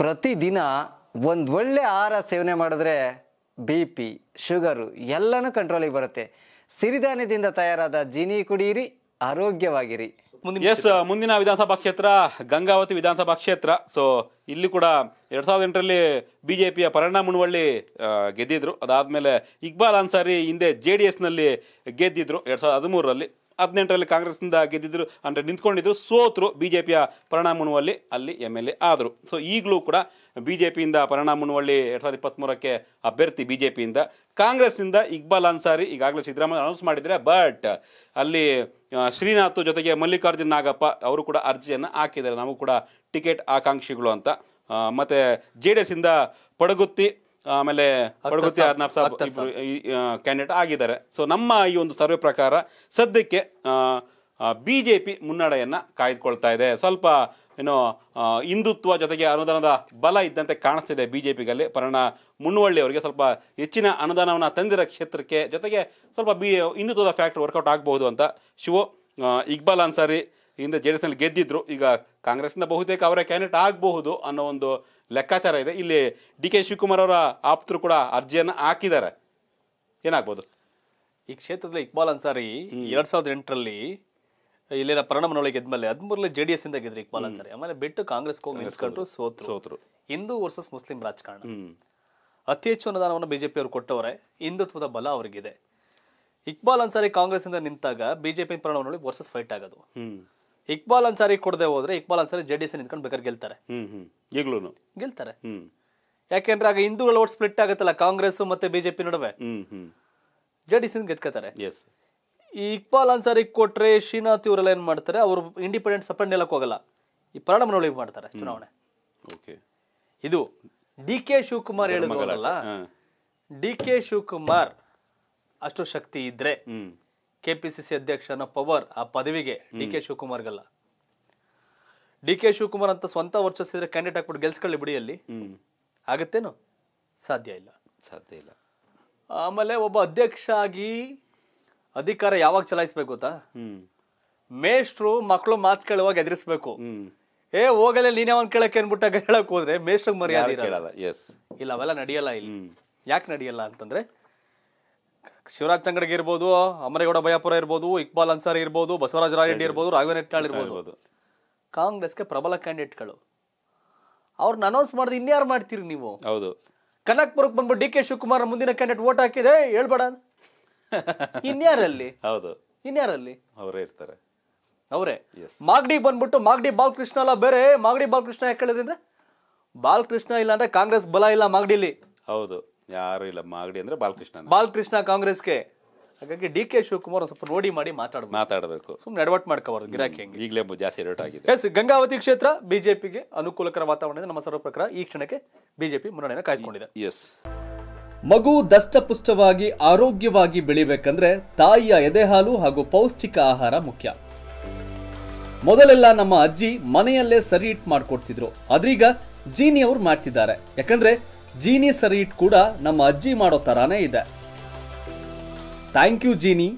ಪ್ರತಿದಿನ ಒಂದು ಒಳ್ಳೆ ಆಹಾರ ಸೇವನೆ ಮಾಡಿದ್ರೆ ಬಿ ಪಿ ಶುಗರು ಎಲ್ಲನೂ ಕಂಟ್ರೋಲಿಗೆ ಬರುತ್ತೆ ಸಿರಿಧಾನ್ಯದಿಂದ ತಯಾರಾದ ಜೀನಿ ಕುಡಿಯಿರಿ ಆರೋಗ್ಯವಾಗಿರಿ ಎಸ್ uh, ಮುಂದಿನ ವಿಧಾನಸಭಾ ಕ್ಷೇತ್ರ ಗಂಗಾವತಿ ವಿಧಾನಸಭಾ ಕ್ಷೇತ್ರ ಸೊ ಇಲ್ಲಿ ಕೂಡ ಎರಡ್ ಸಾವಿರದ ಎಂಟರಲ್ಲಿ ಬಿಜೆಪಿಯ ಪರಣ್ಣ ಮುನವಳ್ಳಿ ಗೆದ್ದಿದ್ರು ಅದಾದ್ಮೇಲೆ ಇಕ್ಬಾಲ್ ಅನ್ಸಾರಿ ಹಿಂದೆ ಜೆ ಡಿ ಎಸ್ನಲ್ಲಿ ಗೆದ್ದಿದ್ರು ಎರಡ್ ಸಾವಿರದ ಹದಿಮೂರರಲ್ಲಿ ಹದಿನೆಂಟರಲ್ಲಿ ಕಾಂಗ್ರೆಸ್ನಿಂದ ಗೆದ್ದಿದ್ರು ಅಂದರೆ ನಿಂತ್ಕೊಂಡಿದ್ರು ಸೋತರು ಪಿಯ ಪರಿಣಾಮುನವಳ್ಳಿ ಅಲ್ಲಿ ಎಮ್ ಎಲ್ ಎ ಆದರು ಸೊ ಈಗಲೂ ಕೂಡ ಬಿ ಜೆ ಪರಿಣಾಮ ಪರಿಣಾಮುನವಳ್ಳಿ ಎರಡು ಸಾವಿರದ ಇಪ್ಪತ್ತ್ಮೂರಕ್ಕೆ ಅಭ್ಯರ್ಥಿ ಬಿ ಜೆ ಪಿಯಿಂದ ಕಾಂಗ್ರೆಸ್ನಿಂದ ಇಕ್ಬಾಲ್ ಅನ್ಸಾರಿ ಈಗಾಗಲೇ ಸಿದ್ದರಾಮಯ್ಯ ಅನೌನ್ಸ್ ಮಾಡಿದರೆ ಬಟ್ ಅಲ್ಲಿ ಶ್ರೀನಾಥ್ ಜೊತೆಗೆ ಮಲ್ಲಿಕಾರ್ಜುನ್ ನಾಗಪ್ಪ ಅವರು ಕೂಡ ಅರ್ಜಿಯನ್ನು ಹಾಕಿದ್ದಾರೆ ನಾವು ಕೂಡ ಟಿಕೆಟ್ ಆಕಾಂಕ್ಷಿಗಳು ಅಂತ ಮತ್ತು ಜೆ ಡಿ ಎಸ್ಸಿಂದ ಪಡಗುತ್ತಿ ಆಮೇಲೆ ಕೊಡಗುತ್ತಿ ಅರ್ನಾಬ್ ಸಾಬ್ ಕ್ಯಾಂಡಿಡೇಟ್ ಆಗಿದ್ದಾರೆ ಸೊ ನಮ್ಮ ಈ ಒಂದು ಸರ್ವೆ ಪ್ರಕಾರ ಸದ್ಯಕ್ಕೆ ಬಿ ಜೆ ಪಿ ಮುನ್ನಡೆಯನ್ನು ಕಾಯ್ದುಕೊಳ್ತಾ ಇದೆ ಸ್ವಲ್ಪ ಏನೋ ಹಿಂದುತ್ವ ಜೊತೆಗೆ ಅನುದಾನದ ಬಲ ಇದ್ದಂತೆ ಕಾಣಿಸ್ತಿದೆ ಬಿ ಜೆ ಪಿಗಲ್ಲಿ ಪರಣ ಮುನ್ವಳ್ಳಿ ಅವರಿಗೆ ಸ್ವಲ್ಪ ಹೆಚ್ಚಿನ ಅನುದಾನವನ್ನು ತಂದಿರೋ ಕ್ಷೇತ್ರಕ್ಕೆ ಜೊತೆಗೆ ಸ್ವಲ್ಪ ಬಿ ಹಿಂದುತ್ವದ ಫ್ಯಾಕ್ಟ್ರಿ ವರ್ಕೌಟ್ ಆಗಬಹುದು ಅಂತ ಶಿವ ಇಕ್ಬಾಲ್ ಅನ್ಸಾರಿ ಹಿಂದೆ ಜೆ ಡಿ ಎಸ್ನಲ್ಲಿ ಗೆದ್ದಿದ್ರು ಈಗ ಕಾಂಗ್ರೆಸ್ನಿಂದ ಬಹುತೇಕ ಅವರೇ ಕ್ಯಾಂಡಿಡೇಟ್ ಆಗಬಹುದು ಅನ್ನೋ ಒಂದು ಲೆಕ್ಕಾಚಾರ ಇದೆ ಇಲ್ಲಿ ಡಿ ಕೆ ಶಿವಕುಮಾರ್ ಅವರ ಆಪ್ತರು ಕೂಡ ಅರ್ಜಿಯನ್ನು ಹಾಕಿದ್ದಾರೆ ಏನಾಗ್ಬೋದು ಈ ಕ್ಷೇತ್ರದಲ್ಲಿ ಇಕ್ಬಾಲ್ ಅನ್ಸಾರಿ ಎರಡ್ ಸಾವಿರದ ಎಂಟರಲ್ಲಿ ಇಲ್ಲಿನ ನೋಡಿ ಗೆದ್ಮೇಲೆ ಹದಿಮೂರಲ್ಲಿ ಜೆ ಡಿ ಎಸ್ ಇಂದ ಗೆದ್ರಿ ಇಕ್ಬಾಲ್ ಅನ್ಸಾರಿ ಆಮೇಲೆ ಬಿಟ್ಟು ಕಾಂಗ್ರೆಸ್ ಹೋಗಿ ನಿಲ್ಸ್ಕೊಂಡ್ರು ಸೋತ್ರು ಹಿಂದೂ ವರ್ಸಸ್ ಮುಸ್ಲಿಂ ರಾಜಕಾರಣ ಅತಿ ಹೆಚ್ಚು ಅನುದಾನವನ್ನು ಬಿಜೆಪಿ ಅವರು ಕೊಟ್ಟವರೇ ಹಿಂದುತ್ವದ ಬಲ ಅವರಿಗಿದೆ ಇಕ್ಬಾಲ್ ಅನ್ಸಾರಿ ಕಾಂಗ್ರೆಸ್ ಇಂದ ನಿಂತಾಗ ಬಿಜೆಪಿ ನೋಡಿ ವರ್ಸಸ್ ಫೈಟ್ ಆಗೋದು ಇಕ್ಬಾಲ್ ಅನ್ಸಾರಿ ಕೊಡದೆ ಹೋದ್ರೆ Iqbal Ansari J D S ನಿಂತ್ಕೊಂಡು ಬೇಕಾದ್ರೆ ಗೆಲ್ತಾರೆ ಈಗಲೂ ಗೆಲ್ತಾರೆ ಯಾಕೆಂದ್ರೆ ಆಗ ಹಿಂದೂಗಳ ಓಟ್ ಸ್ಪ್ಲಿಟ್ ಆಗುತ್ತಲ್ಲ ಕಾಂಗ್ರೆಸ್ ಮತ್ತೆ ಬಿಜೆಪಿ ನಡುವೆ ಜೆ ಡಿ ಎಸ್ ಗೆದ್ಕೋತಾರೆ ಈ ಇಕ್ಬಾಲ್ ಅನ್ಸಾರಿ ಕೊಟ್ರೆ ಶ್ರೀನಾಥ್ ಇವರೆಲ್ಲ ಏನ್ ಮಾಡ್ತಾರೆ ಅವರು ಇಂಡಿಪೆಂಡೆಂಟ್ ಸಪರೇಟ್ ಎಲ್ಲ ಹೋಗಲ್ಲ ಈ ಪರಿಣಾಮ ಮಾಡ್ತಾರೆ ಚುನಾವಣೆ ಇದು ಡಿ ಕೆ ಶಿವಕುಮಾರ್ ಹೇಳಿದ್ರಲ್ಲ ಡಿ ಕೆ ಶಿವಕುಮಾರ್ ಅಷ್ಟು ಶಕ್ತಿ ಇದ್ರೆ ಕೆ ಪಿ ಸಿ ಸಿ ಅಧ್ಯಕ್ಷನ ಪವರ್ ಆ ಪದವಿಗೆ ಡಿ ಕೆ ಶಿವಕುಮಾರ್ಗಲ್ಲ ಡಿ ಕೆ ಶಿವಕುಮಾರ್ ಅಂತ ಸ್ವಂತ ಇದ್ರೆ ಕ್ಯಾಂಡಿಡೇಟ್ ಹಾಕ್ಬಿಟ್ಟು ಗೆಲ್ಸ್ಕೊಳ್ಳಿ ಬಿಡಿ ಅಲ್ಲಿ ಆಗತ್ತೇನು ಸಾಧ್ಯ ಇಲ್ಲ ಸಾಧ್ಯ ಇಲ್ಲ ಆಮೇಲೆ ಒಬ್ಬ ಅಧ್ಯಕ್ಷ ಆಗಿ ಅಧಿಕಾರ ಯಾವಾಗ ಚಲಾಯಿಸ್ಬೇಕು ಗೊತ್ತಾ ಮೇಷ್ಟ್ರು ಮಕ್ಕಳು ಮಾತು ಕೇಳುವಾಗ ಎದುರಿಸ್ಬೇಕು ಏ ಹೋಗಲೇ ನೀನೇ ಅವ್ನು ಕೇಳಕ್ಕೆ ಅನ್ಬಿಟ್ಟಾಗ ಹೇಳಕ್ ಹೋದ್ರೆ ಮೇಷ್ಟ್ರಿಗೆ ಮರ್ಯಾದೆ ಇಲ್ಲ ಅವೆಲ್ಲ ನಡೆಯಲ್ಲ ಇಲ್ಲಿ ಯಾಕೆ ನಡೆಯಲ್ಲ ಅಂತಂದ್ರೆ ಶಿವರಾಜ್ ಚಂಗಡಿಗೆ ಇರ್ಬೋದು ಅಮರೇಗೌಡ ಬಯಾಪುರ ಇರ್ಬೋದು ಇಕ್ಬಾಲ್ ಅನ್ಸಾರಿ ಇರ್ಬೋದು ಬಸವರಾಜ ರಾಯಡ್ಡಿ ಇರ್ಬೋದು ರಾಘವೇಂದ್ರ ಹೆಟ್ನಾಳ್ ಇರ್ಬೋದು ಕಾಂಗ್ರೆಸ್ಗೆ ಪ್ರಬಲ ಕ್ಯಾಂಡಿಡೇಟ್ಗಳು ಅವ್ರನ್ನ ಅನೌನ್ಸ್ ಮಾಡಿದ್ರೆ ಇನ್ಯಾರು ಮಾಡ್ತೀರಿ ನೀವು ಹೌದು ಕನಕ್ಪುರಕ್ಕೆ ಬಂದ್ಬಿಟ್ಟು ಡಿ ಕೆ ಶಿವಕುಮಾರ್ ಮುಂದಿನ ಕ್ಯಾಂಡಿಡೇಟ್ ವೋಟ್ ಹಾಕಿದೆ ಹೇಳ್ಬೇಡ ಇನ್ಯಾರಲ್ಲಿ ಹೌದು ಇನ್ಯಾರಲ್ಲಿ ಅವರೇ ಇರ್ತಾರೆ ಅವರೇ ಮಾಗಡಿ ಬಂದ್ಬಿಟ್ಟು ಮಾಗಡಿ ಬಾಲಕೃಷ್ಣ ಅಲ್ಲ ಬೇರೆ ಮಾಗಡಿ ಬಾಲಕೃಷ್ಣ ಯಾಕೆ ಹೇಳಿದ್ರೆ ಬಾಲಕೃಷ್ಣ ಇಲ್ಲ ಅಂದ್ರೆ ಕಾಂಗ್ರೆಸ್ ಬಲ ಇಲ್ಲ ಮಾಗಡಿಲಿ ಹೌದು ಯಾರು ಇಲ್ಲ ಮಾಗಡಿ ಅಂದ್ರೆ ಬಾಲಕೃಷ್ಣ ಬಾಲಕೃಷ್ಣ ಕಾಂಗ್ರೆಸ್ಗೆ ಹಾಗಾಗಿ ಡಿ ಕೆ ಶಿವಕುಮಾರ್ ಸ್ವಲ್ಪ ನೋಡಿ ಮಾಡಿ ಮಾತಾಡ ಮಾತಾಡಬೇಕು ಸುಮ್ಮನೆ ಎಡವಟ್ ಮಾಡ್ಕೋಬಾರ್ದು ಗಿರಾಕಿ ಹೆಂಗೆ ಈಗಲೇ ಜಾಸ್ತಿ ಎಡವಟ್ ಆಗಿದೆ ಎಸ್ ಗಂಗಾವತಿ ಕ್ಷೇತ್ರ ಬಿಜೆಪಿಗೆ ಅನುಕೂಲಕರ ವಾತಾವರಣದಿಂದ ನಮ್ಮ ಸರ್ವ ಪ್ರಕಾರ ಈ ಕ್ಷಣಕ್ಕೆ ಬಿಜೆಪಿ ಮುನ್ನಡೆಯನ್ನು ಕಾಯ್ದುಕೊಂಡಿದೆ ಎಸ್ ಮಗು ದಷ್ಟಪುಷ್ಟವಾಗಿ ಆರೋಗ್ಯವಾಗಿ ಬೆಳಿಬೇಕಂದ್ರೆ ತಾಯಿಯ ಎದೆ ಹಾಲು ಹಾಗೂ ಪೌಷ್ಟಿಕ ಆಹಾರ ಮುಖ್ಯ ಮೊದಲೆಲ್ಲ ನಮ್ಮ ಅಜ್ಜಿ ಮನೆಯಲ್ಲೇ ಸರಿ ಇಟ್ ಮಾಡ್ಕೊಡ್ತಿದ್ರು ಅದ್ರೀಗ ಜೀನಿ ಅವ್ರು ಮಾಡ್ತಿದ್ದಾರೆ ಯಾಕಂದ್ರೆ ಜೀನಿ ಸರಿ ಇಟ್ ಕೂಡ ನಮ್ಮ ಅಜ್ಜಿ ಮಾಡೋ ಥರಾನೇ ಇದೆ ಥ್ಯಾಂಕ್ ಯು ಜೀನಿ